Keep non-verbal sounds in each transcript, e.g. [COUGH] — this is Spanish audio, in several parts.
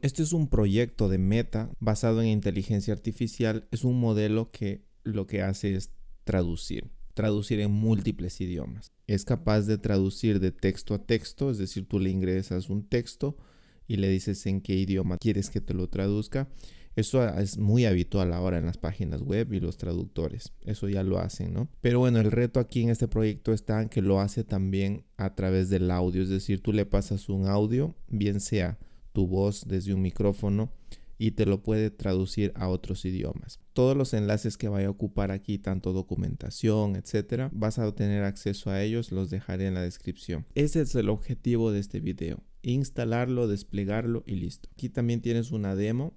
Este es un proyecto de Meta basado en inteligencia artificial. Es un modelo que lo que hace es traducir, traducir en múltiples idiomas. Es capaz de traducir de texto a texto, es decir, tú le ingresas un texto y le dices en qué idioma quieres que te lo traduzca. Eso es muy habitual ahora en las páginas web y los traductores. Eso ya lo hacen, ¿no? Pero bueno, el reto aquí en este proyecto está en que lo hace también a través del audio. Es decir, tú le pasas un audio, bien sea tu voz desde un micrófono y te lo puede traducir a otros idiomas. Todos los enlaces que vaya a ocupar aquí, tanto documentación, etcétera, vas a tener acceso a ellos, los dejaré en la descripción. Ese es el objetivo de este video, instalarlo, desplegarlo y listo. Aquí también tienes una demo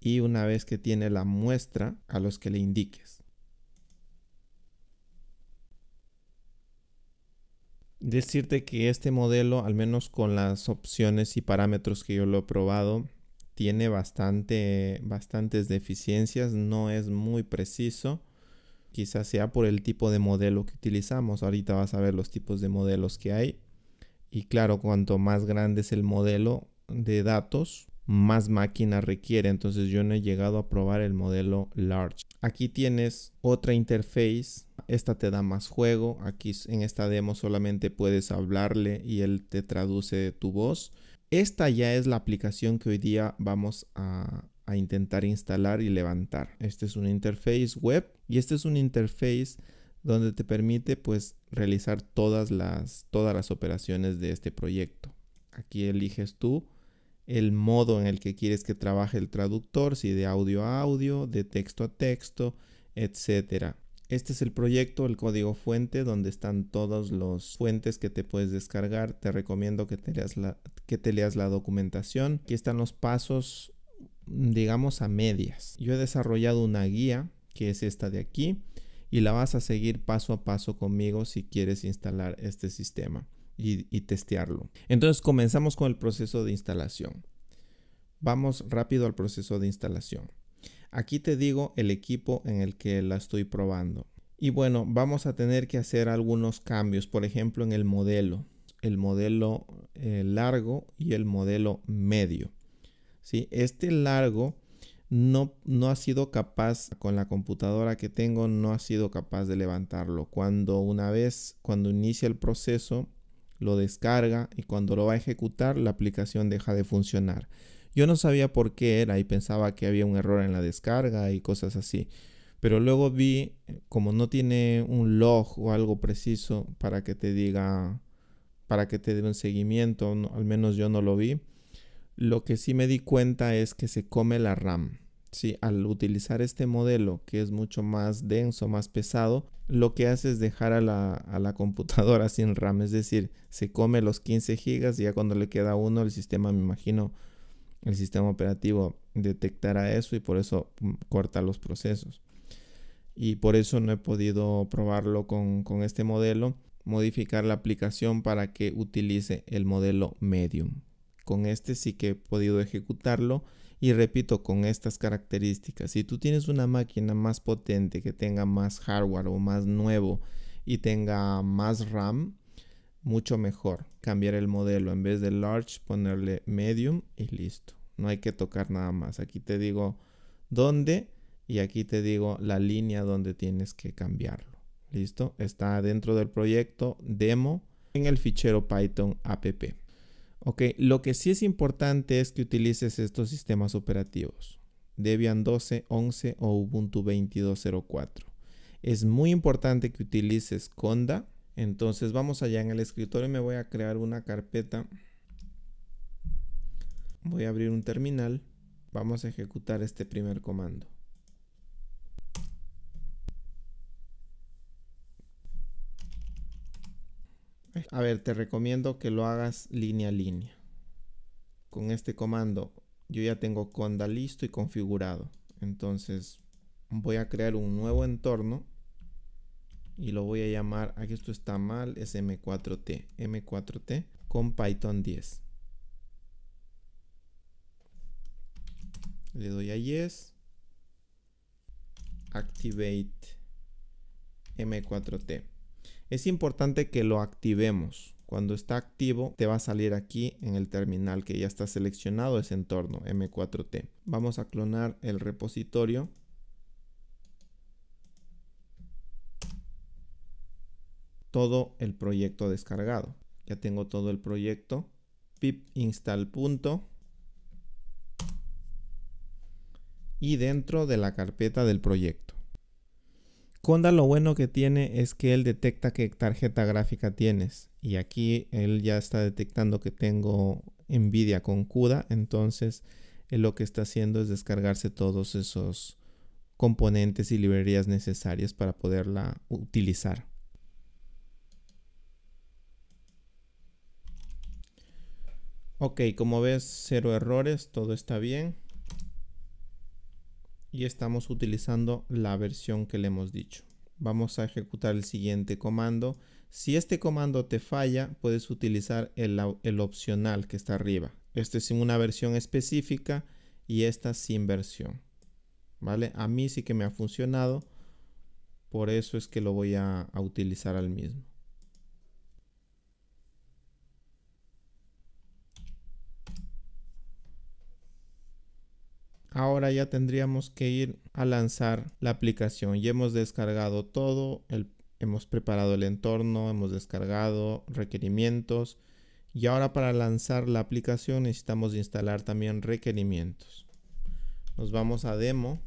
y una vez que tiene la muestra a los que le indiques. decirte que este modelo, al menos con las opciones y parámetros que yo lo he probado, tiene bastante, bastantes deficiencias, no es muy preciso. Quizás sea por el tipo de modelo que utilizamos. Ahorita vas a ver los tipos de modelos que hay. Y claro, cuanto más grande es el modelo de datos, más máquina requiere. Entonces yo no he llegado a probar el modelo large. Aquí tienes otra interface. Esta te da más juego. Aquí en esta demo solamente puedes hablarle y él te traduce tu voz. Esta ya es la aplicación que hoy día vamos a, intentar instalar y levantar. Este es un interface web y este es un interface donde te permite pues realizar todas las, todas las operaciones de este proyecto. Aquí eliges tú el modo en el que quieres que trabaje el traductor, si de audio a audio, de texto a texto, etc. Este es el proyecto, el código fuente, donde están todas las fuentes que te puedes descargar. Te recomiendo que te leas la, que te leas la documentación. Aquí están los pasos, digamos, a medias. Yo he desarrollado una guía, que es esta de aquí, y la vas a seguir paso a paso conmigo si quieres instalar este sistema y, testearlo. Entonces comenzamos con el proceso de instalación. Vamos rápido al proceso de instalación. Aquí te digo el equipo en el que la estoy probando. Y bueno, vamos a tener que hacer algunos cambios, por ejemplo en el modelo, el modelo eh, largo y el modelo medio. ¿sí? Este largo no, no ha sido capaz, con la computadora que tengo, no ha sido capaz de levantarlo. Cuando una vez, cuando inicia el proceso, lo descarga y cuando lo va a ejecutar la aplicación deja de funcionar. Yo no sabía por qué era y pensaba que había un error en la descarga y cosas así. Pero luego vi, eh, como no tiene un log o algo preciso para que te diga, para que te dé un seguimiento, al menos yo no lo vi. Lo que sí me di cuenta es que se come la RAM si Al utilizar este modelo que es mucho más denso, más pesado, lo que hace es dejar a la, computadora [LAUGHS] sin RAM, es decir, se come los 15 gigas y ya cuando le queda uno, el sistema, me imagino, el sistema operativo detectará eso y por eso mm, corta los procesos. Y por eso no he podido probarlo con, con este modelo, modificar la aplicación para que utilice el modelo medium. Con este sí que he podido ejecutarlo y repito, con estas características, si tú tienes una máquina más potente que tenga más hardware o más nuevo y tenga más RAM, mucho mejor cambiar el modelo. En vez de large, ponerle medium y listo. No hay que tocar nada más. Aquí te digo dónde y aquí te digo la línea donde tienes que cambiarlo. Listo. Está dentro del proyecto demo en el fichero Python app. Ok, lo que sí es importante es que utilices estos sistemas operativos. Debian 12, 11 o Ubuntu 22.04. Es muy importante que utilices Conda. Entonces vamos allá en el escritorio. y Me voy a crear una carpeta. Voy a abrir un terminal. Vamos a ejecutar este primer comando. A ver, te recomiendo que lo hagas línea a línea. Con este comando yo ya tengo Conda listo y configurado. Entonces voy a crear un nuevo entorno y lo voy a llamar, aquí esto está mal, es M4T, M4T con Python 10. Le doy a yes. Activate M4T. Es importante que lo activemos. Cuando está activo, te va a salir aquí en el terminal que ya está seleccionado ese entorno M4T. Vamos a clonar el repositorio. Todo el proyecto descargado. Ya tengo todo el proyecto. pip install punto. Y dentro de la carpeta del proyecto. Conda lo bueno que tiene es que él detecta qué tarjeta gráfica tienes. Y aquí él ya está detectando que tengo Nvidia con CUDA. Entonces lo que está haciendo es descargarse todos esos componentes y librerías necesarias para poderla utilizar. Ok, como ves, cero errores, todo está bien y estamos utilizando la versión que le hemos dicho. Vamos a ejecutar el siguiente comando. Si este comando te falla, puedes utilizar el, opcional que está arriba. Este es una versión específica y esta sin versión. ¿Vale? A mí sí que me ha funcionado. Por eso es que lo voy a utilizar al mismo. Ahora ya tendríamos que ir a lanzar la aplicación. Ya hemos descargado todo, hemos preparado el entorno, hemos descargado requerimientos. Y ahora para lanzar la aplicación necesitamos instalar también requerimientos. Nos vamos a demo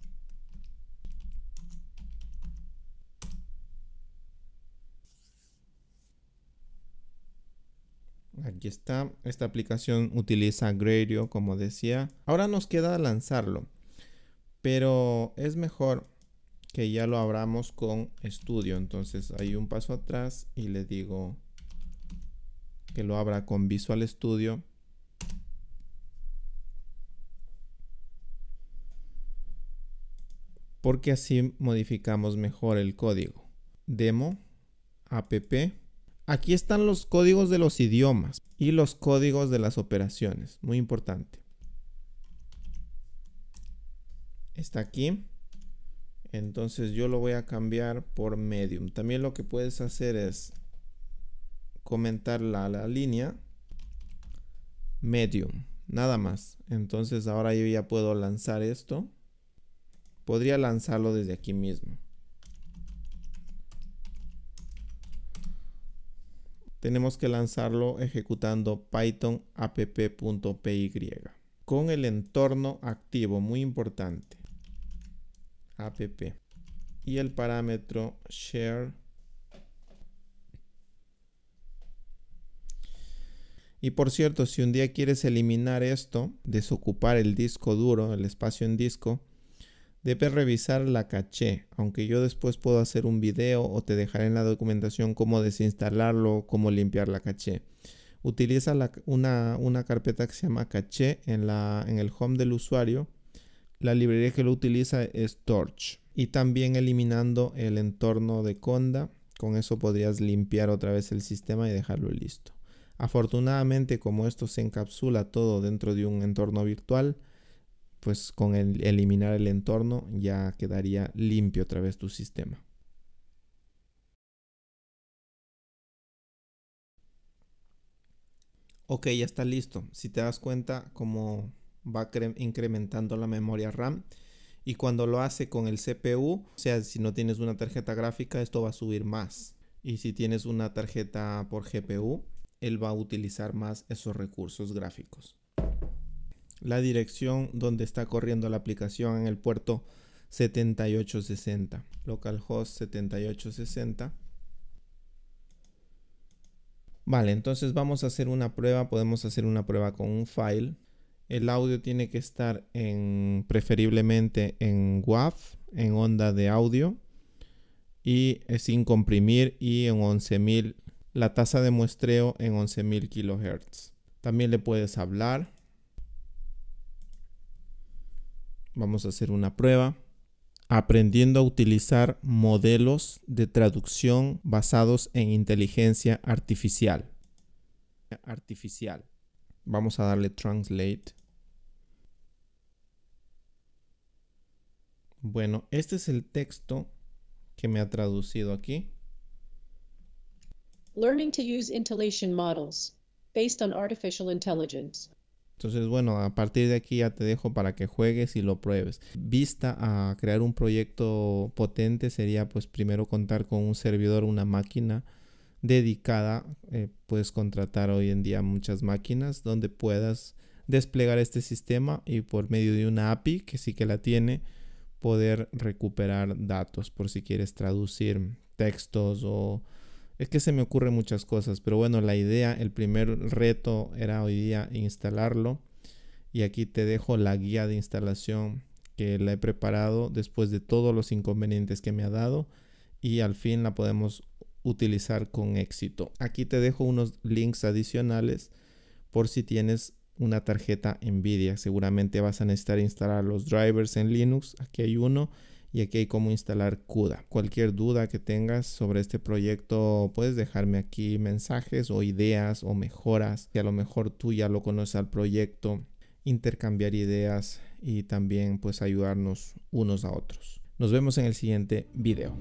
Aquí está. Esta aplicación utiliza Gradio, como decía. Ahora nos queda lanzarlo. Pero es mejor que ya lo abramos con estudio. Entonces hay un paso atrás y le digo que lo abra con Visual Studio. Porque así modificamos mejor el código. Demo, app, Aquí están los códigos de los idiomas y los códigos de las operaciones. Muy importante. Está aquí. Entonces yo lo voy a cambiar por medium. También lo que puedes hacer es comentar la, línea medium. Nada más. Entonces ahora yo ya puedo lanzar esto. Podría lanzarlo desde aquí mismo. tenemos que lanzarlo ejecutando python app.py con el entorno activo, muy importante, app y el parámetro share Y por cierto, si un día quieres eliminar esto, desocupar el disco duro, el espacio en disco, Debes revisar la caché, aunque yo después puedo hacer un video o te dejaré en la documentación cómo desinstalarlo, cómo limpiar la caché. Utiliza una, una, carpeta que se llama caché en, la, en el home del usuario. La librería que lo utiliza es Torch. Y también eliminando el entorno de Conda. Con eso podrías limpiar otra vez el sistema y dejarlo listo. Afortunadamente, como esto se encapsula todo dentro de un entorno virtual, pues con el eliminar el entorno ya quedaría limpio otra vez tu sistema. Ok, ya está listo. Si te das cuenta cómo va incrementando la memoria RAM y cuando lo hace con el CPU, o sea, si no tienes una tarjeta gráfica, esto va a subir más. Y si tienes una tarjeta por GPU, él va a utilizar más esos recursos gráficos la dirección donde está corriendo la aplicación en el puerto 7860, localhost 7860. Vale, entonces vamos a hacer una prueba, podemos hacer una prueba con un file. El audio tiene que estar en preferiblemente en WAV, en onda de audio y sin comprimir y en 11000 la tasa de muestreo en 11000 kHz. También le puedes hablar Vamos a hacer una prueba. Aprendiendo a utilizar modelos de traducción basados en inteligencia artificial. Artificial. Vamos a darle translate. Bueno, este es el texto que me ha traducido aquí. Learning to use models based on artificial intelligence. Entonces, bueno, a partir de aquí ya te dejo para que juegues y lo pruebes. Vista a crear un proyecto potente sería pues primero contar con un servidor, una máquina dedicada. Eh, puedes contratar hoy en día muchas máquinas donde puedas desplegar este sistema y por medio de una API que sí que la tiene, poder recuperar datos por si quieres traducir textos o es que se me ocurren muchas cosas, pero bueno, la idea, el primer reto era hoy día instalarlo. Y aquí te dejo la guía de instalación que la he preparado después de todos los inconvenientes que me ha dado y al fin la podemos utilizar con éxito. Aquí te dejo unos links adicionales por si tienes una tarjeta Nvidia. Seguramente vas a necesitar instalar los drivers en Linux. Aquí hay uno y aquí hay cómo instalar CUDA. Cualquier duda que tengas sobre este proyecto, puedes dejarme aquí mensajes o ideas o mejoras que a lo mejor tú ya lo conoces al proyecto, intercambiar ideas y también pues ayudarnos unos a otros. Nos vemos en el siguiente video.